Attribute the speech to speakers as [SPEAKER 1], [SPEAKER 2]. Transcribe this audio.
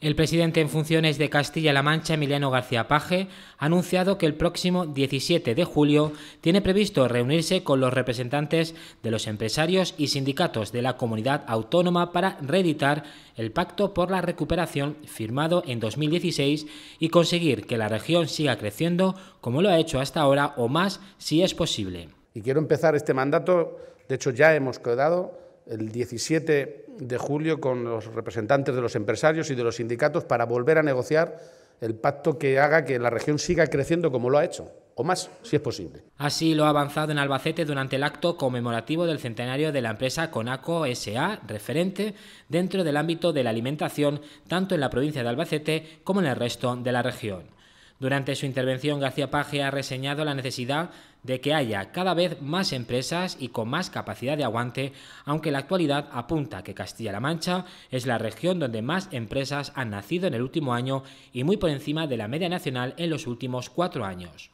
[SPEAKER 1] El presidente en funciones de Castilla-La Mancha, Emiliano García Paje, ha anunciado que el próximo 17 de julio tiene previsto reunirse con los representantes de los empresarios y sindicatos de la comunidad autónoma para reeditar el Pacto por la Recuperación firmado en 2016 y conseguir que la región siga creciendo como lo ha hecho hasta ahora o más si es posible. Y quiero empezar este mandato, de hecho ya hemos
[SPEAKER 2] quedado el 17 de julio con los representantes de los empresarios y de los sindicatos para volver a negociar el pacto que haga que la región siga creciendo como lo ha hecho, o más, si es posible.
[SPEAKER 1] Así lo ha avanzado en Albacete durante el acto conmemorativo del centenario de la empresa Conaco SA, referente dentro del ámbito de la alimentación, tanto en la provincia de Albacete como en el resto de la región. Durante su intervención, García Paje ha reseñado la necesidad de que haya cada vez más empresas y con más capacidad de aguante, aunque la actualidad apunta que Castilla-La Mancha es la región donde más empresas han nacido en el último año y muy por encima de la media nacional en los últimos cuatro años.